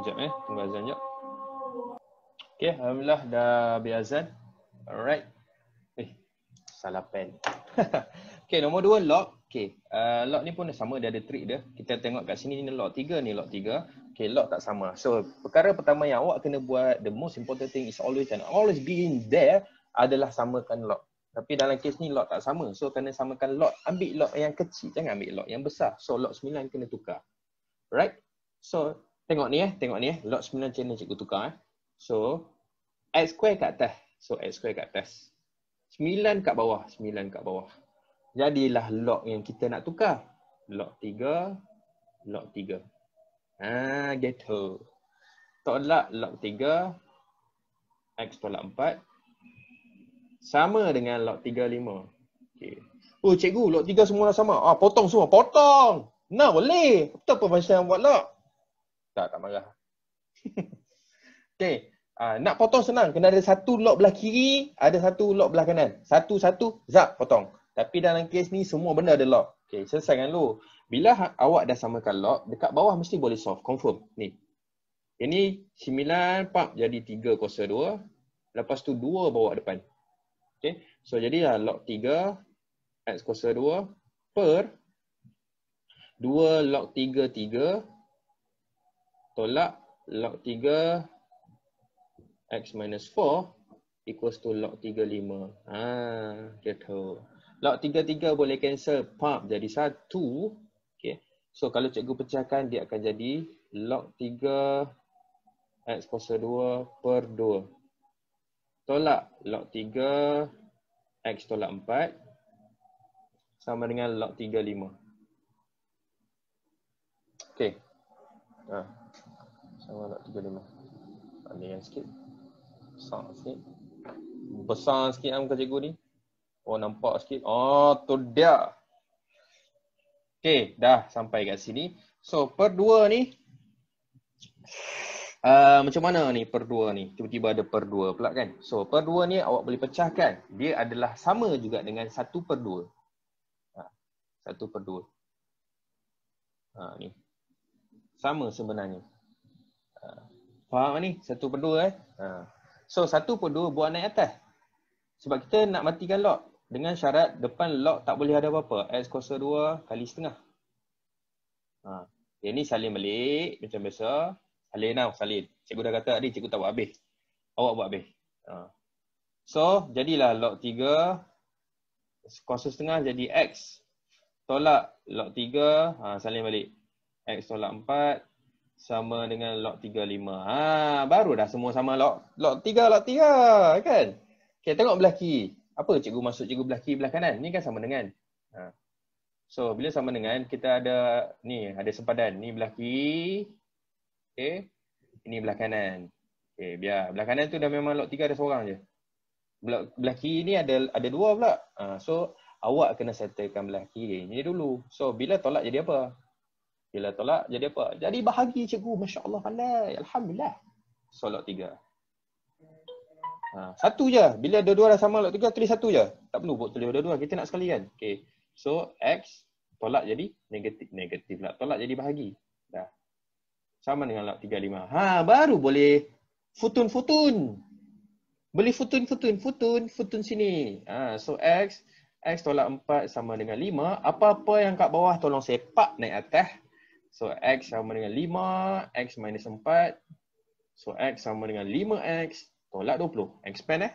Sekejap eh, tunggu azan sekejap. Okay, Alhamdulillah dah habis azan. Alright. Eh, salah pen. okay, nombor dua, lock. Okay, uh, lock ni pun sama, dia ada trick dia. Kita tengok kat sini, ni lock tiga, ni lock tiga. Okay, lock tak sama. So, perkara pertama yang awak kena buat, the most important thing is always and always being there adalah samakan lock. Tapi dalam kes ni lock tak sama. So, kena samakan lock. Ambil lock yang kecil, jangan ambil lock yang besar. So, lock sembilan kena tukar. Right? So, Tengok ni eh, tengok ni eh. Log 9 macam mana cikgu tukar eh. So, x square kat atas. So, x square kat atas. 9 kat bawah, 9 kat bawah. Jadilah log yang kita nak tukar. Log 3, log 3. Haa, gitu. Tolak log 3, x tolak 4. Sama dengan log 3, 5. Okay. Oh, cikgu, log 3 semua sama. Ah, potong semua, potong! Nah, boleh! tak apa macam yang buat log? Tak, tak marah. okay. Uh, ah, nak potong senang. Kena ada satu lock belah kiri, ada satu lock belah kanan. Satu-satu, zap, potong. Tapi dalam kes ni, semua benda ada lock. Okay, selesaikan lu. Bila ha- awak dah samakan lock, dekat bawah mesti boleh solve. Confirm. Ni. Ini 9, pap jadi 302. Lepas tu 2 bawa depan. Okay. So, jadilah log 3 x kuasa 2 per 2 log 3, tolak log 3 x minus 4 equals to log 3 5. Ah, gitu. Log 3 3 boleh cancel, pop jadi 1. Okay. So kalau cikgu pecahkan dia akan jadi log 3 x kuasa 2 per 2. Tolak log 3 x tolak 4 sama dengan log 3 5. Okay. Ah sama nak 35 ada yang sikit besar sikit besar sikit am cikgu ni oh nampak sikit oh tu dia okey dah sampai kat sini so per dua ni uh, macam mana ni per dua ni tiba-tiba ada per dua pula kan so per dua ni awak boleh pecahkan dia adalah sama juga dengan satu per dua ha, satu per dua ha, ni sama sebenarnya Faham ni? Satu per dua eh. Ha. So satu per dua buat naik atas. Sebab kita nak matikan log dengan syarat depan log tak boleh ada apa-apa. X kuasa dua kali setengah. Ha. Yang ni salin balik macam biasa. Salin tau, salin. Cikgu dah kata tadi cikgu tak buat habis. Awak buat habis. Ha. So jadilah log tiga kuasa setengah jadi X tolak log tiga ha, salin balik. X tolak empat sama dengan log 35. Ha, baru dah semua sama log log 3 log 3 kan? Okey, tengok belah kiri. Apa cikgu masuk cikgu belah kiri belah kanan? Ni kan sama dengan. Ha. So, bila sama dengan kita ada ni, ada sempadan. Ni belah kiri. Okey. Ini belah kanan. Okey, biar belah kanan tu dah memang log 3 ada seorang je. Belah, belah kiri ni ada ada dua pula. Ha, so awak kena settlekan belah kiri ni dulu. So, bila tolak jadi apa? Bila tolak, jadi apa? Jadi bahagi cikgu. Masya Allah pandai. Alhamdulillah. Solat tiga. Ha, satu je. Bila ada dua dah sama solat tiga, tulis satu je. Tak perlu buat tulis ada dua. Kita nak sekali kan? Okay. So, X tolak jadi negatif. Negatif lah. Tolak jadi bahagi. Dah. Sama dengan solat tiga lima. Ha, baru boleh futun-futun. Beli futun-futun. Futun-futun sini. Ha, so, X X tolak 4 sama dengan 5. Apa-apa yang kat bawah tolong sepak naik atas. So X sama dengan 5, X minus 4 So X sama dengan 5X tolak 20, expand eh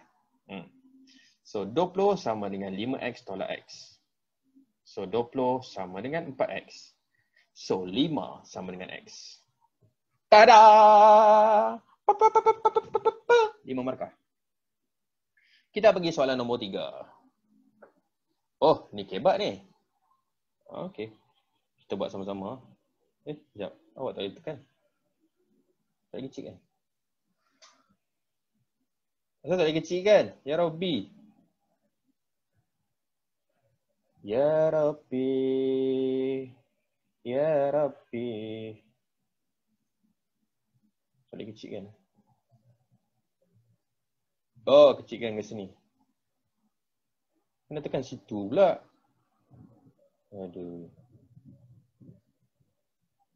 hmm. So 20 sama dengan 5X tolak X So 20 sama dengan 4X So 5 sama dengan X Tada! 5 markah Kita pergi soalan nombor 3 Oh, ni kebat ni Okay Kita buat sama-sama Eh, sekejap. Awak tak boleh tekan. Tak kecil kan? Kenapa tak boleh kecil kan? Ya Rabbi. Ya Rabbi. Ya Rabbi. Tak boleh kecil kan? Oh, kecil kan ke sini. Kena tekan situ pula. Aduh.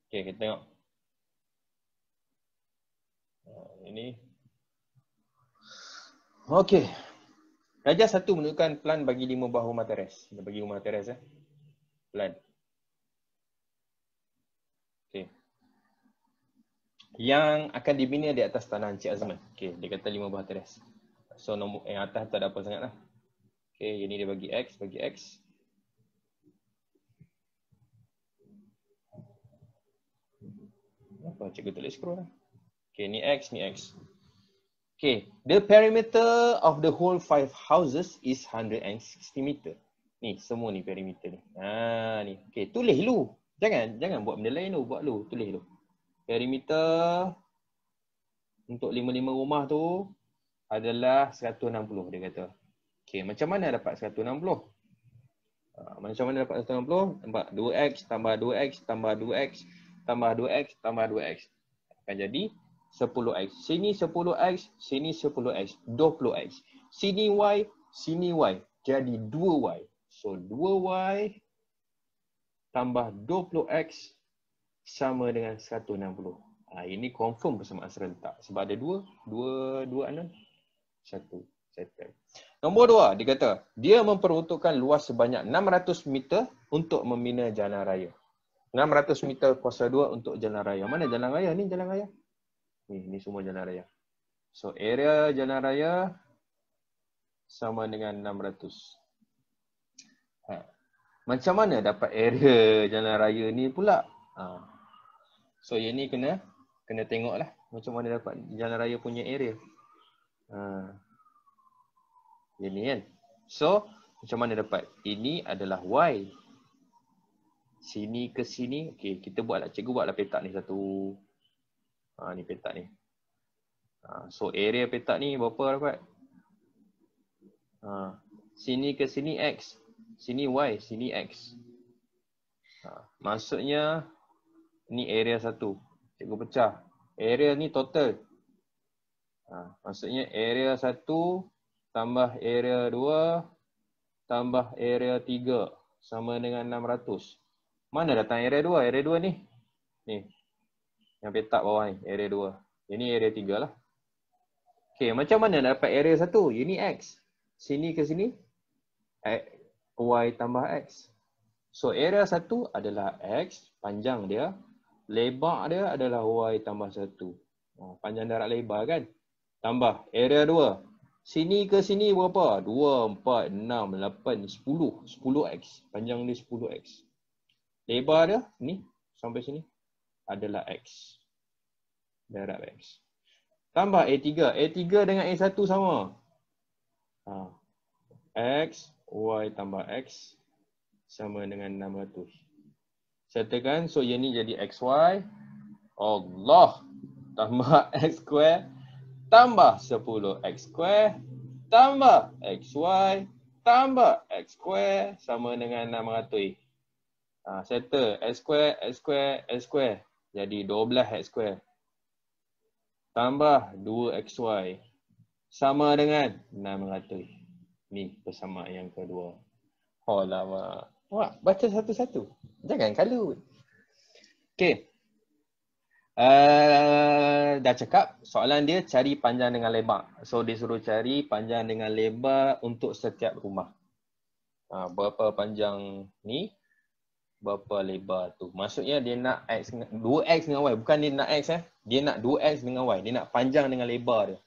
Okay, kita tengok. Ini. Okay. Raja satu menunjukkan plan bagi lima buah rumah teres. Dia bagi rumah teres eh. Plan. Okay. Yang akan dibina di atas tanah Encik Azman. Okay, dia kata lima buah teres. So, nombor yang atas tak ada apa sangat lah. Okay, Ini dia bagi X, bagi X. apa cikgu tulis boleh scroll lah. Okay, ni X, ni X. Okay, the perimeter of the whole five houses is 160 meter. Ni, semua ni perimeter ni. Ah, ni. Okay, tulis lu. Jangan, jangan buat benda lain tu. Buat lu, tulis lu. Perimeter untuk lima-lima rumah tu adalah 160 dia kata. Okay, macam mana dapat 160? Uh, ah, macam mana dapat 160? Nampak 2X tambah 2X tambah 2X tambah 2x tambah 2x akan jadi 10x sini 10x sini 10x 20x sini y sini y jadi 2y so 2y tambah 20x sama dengan 160 ha, ah, ini confirm persamaan serentak sebab ada 2 2 2 6 1 Nombor dua, dia kata, dia memperuntukkan luas sebanyak 600 meter untuk membina jalan raya. 600 meter kuasa 2 untuk jalan raya. Mana jalan raya ni? Jalan raya. Ni, ni semua jalan raya. So area jalan raya sama dengan 600. Ha. Macam mana dapat area jalan raya ni pula? Ha. So yang ni kena kena tengok lah macam mana dapat jalan raya punya area. Ha. Yang ni kan. So macam mana dapat? Ini adalah Y sini ke sini, okey kita buatlah cikgu buatlah petak ni satu. Ha ni petak ni. Ha, so area petak ni berapa dapat? Ha, sini ke sini x, sini y, sini x. Ha, maksudnya ni area satu. Cikgu pecah. Area ni total. Ha, maksudnya area satu tambah area dua tambah area tiga sama dengan 600. Mana datang area 2? Area 2 ni. Ni. Yang petak bawah ni, area 2. Ini area 3 lah. Okay, macam mana nak dapat area 1? Ini X. Sini ke sini? Y tambah X. So area 1 adalah X, panjang dia. Lebar dia adalah Y tambah 1. Ha, panjang darat lebar kan? Tambah area 2. Sini ke sini berapa? 2, 4, 6, 8, 10. 10X. Panjang dia 10X lebar dia ni sampai sini adalah x darab x tambah a3 a3 dengan a1 sama ha. x y tambah x sama dengan 600 sertakan so ini jadi x y. Allah tambah x square tambah 10x square tambah x y tambah x square sama dengan 600 Ha, settle x square, x square, x square. Jadi 12 x square. Tambah 2 xy. Sama dengan 600. Ni bersama yang kedua. Oh lama. Wah, baca satu-satu. Jangan kalut. Okay. Uh, eh, dah cakap soalan dia cari panjang dengan lebar. So dia suruh cari panjang dengan lebar untuk setiap rumah. Uh, berapa panjang ni berapa lebar tu. Maksudnya dia nak X dengan, 2X dengan Y. Bukan dia nak X eh. Dia nak 2X dengan Y. Dia nak panjang dengan lebar dia.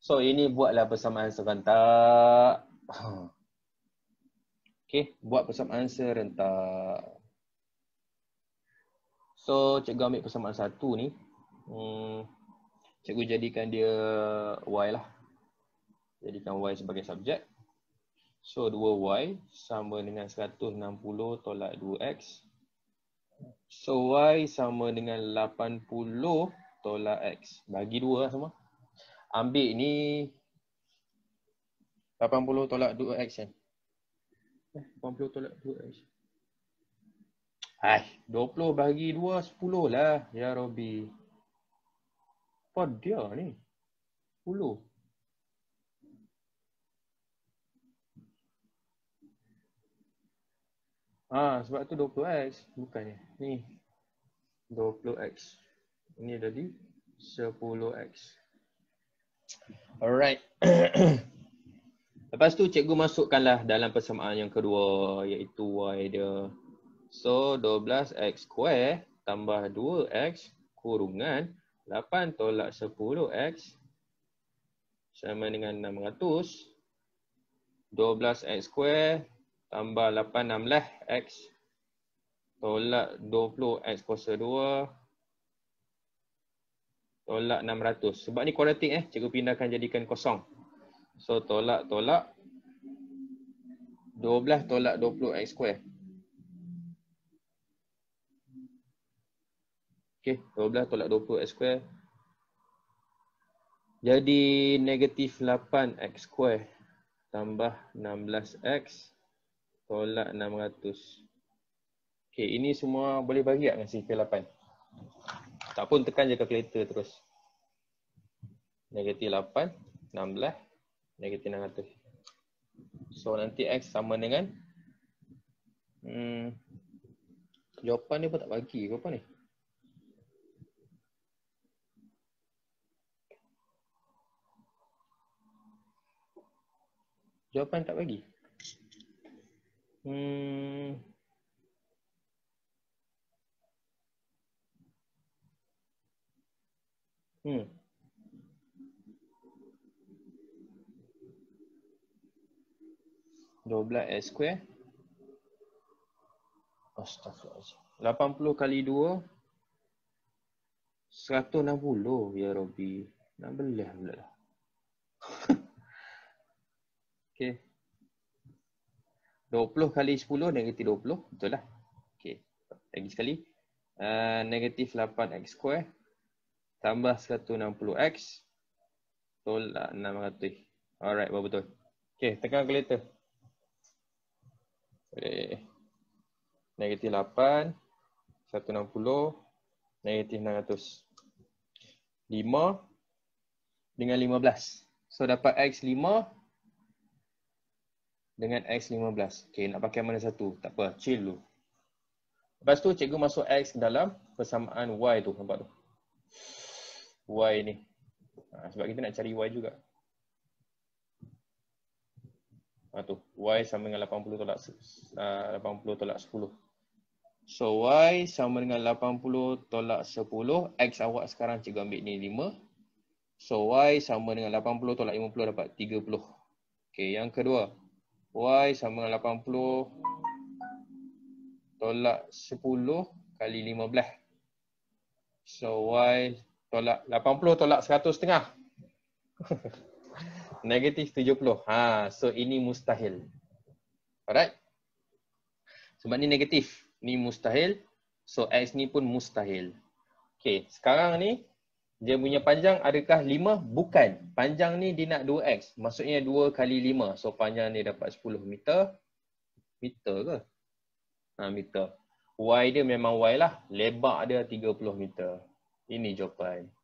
So ini buatlah persamaan serentak. Okay. Buat persamaan serentak. So cikgu ambil persamaan satu ni. Hmm, cikgu jadikan dia Y lah. Jadikan Y sebagai subjek. So 2y sama dengan 160 tolak 2x. So y sama dengan 80 tolak x. Bagi 2 lah semua. Ambil ni 80 tolak 2x kan? 80 tolak 2x. Hai, 20 bagi 2, 10 lah. Ya Robi. Apa dia ni? 10. Ah, sebab tu 20x bukannya. Ni 20x. Ini jadi 10x. Alright. Lepas tu cikgu masukkanlah dalam persamaan yang kedua iaitu y dia. So 12x square tambah 2x kurungan 8 tolak 10x sama dengan 600. 12x square tambah 8 lah x tolak 20 x kuasa 2 tolak 600 sebab ni quadratic eh cikgu pindahkan jadikan kosong so tolak tolak 12 tolak 20 x square okey 12 tolak 20 x square jadi negatif 8 x square tambah 16 x Tolak 600. Okay, ini semua boleh bagi tak dengan sifir 8? Tak pun tekan je calculator terus. Negatif 8, 16, negatif 600. So nanti X sama dengan hmm, Jawapan ni pun tak bagi ke ni? Jawapan tak bagi? Hmm. Hmm. Dua belas x square. Astaghfirullahaladzim. Lapan kali dua. 160 Ya Robi. Nak belah pula lah. okay. 20 kali 10 negatif 20 betul lah okay. lagi sekali eh, negatif uh, 8x square tambah 160x tolak 600 alright betul ok tekan kereta negatif okay. 8 160 negatif 900 5 dengan 15. So dapat x dengan X15. Okay, nak pakai mana satu? Tak apa, chill dulu. Lepas tu cikgu masuk X dalam persamaan Y tu, nampak tu. Y ni. Ha, sebab kita nak cari Y juga. Ha, tu, Y sama dengan 80 tolak, ah, uh, 80 tolak 10. So Y sama dengan 80 tolak 10. X awak sekarang cikgu ambil ni 5. So Y sama dengan 80 tolak 50 dapat 30. Okay, yang kedua. Y sama dengan 80 tolak 10 kali 15. So Y tolak 80 tolak 100 setengah. Negatif 70. Ha, so ini mustahil. Alright. Sebab ni negatif. Ni mustahil. So X ni pun mustahil. Okay. Sekarang ni dia punya panjang adakah 5? Bukan. Panjang ni dia nak 2x. Maksudnya 2 kali 5. So panjang ni dapat 10 meter. Meter ke? Ha, meter. Y dia memang Y lah. Lebak dia 30 meter. Ini jawapan.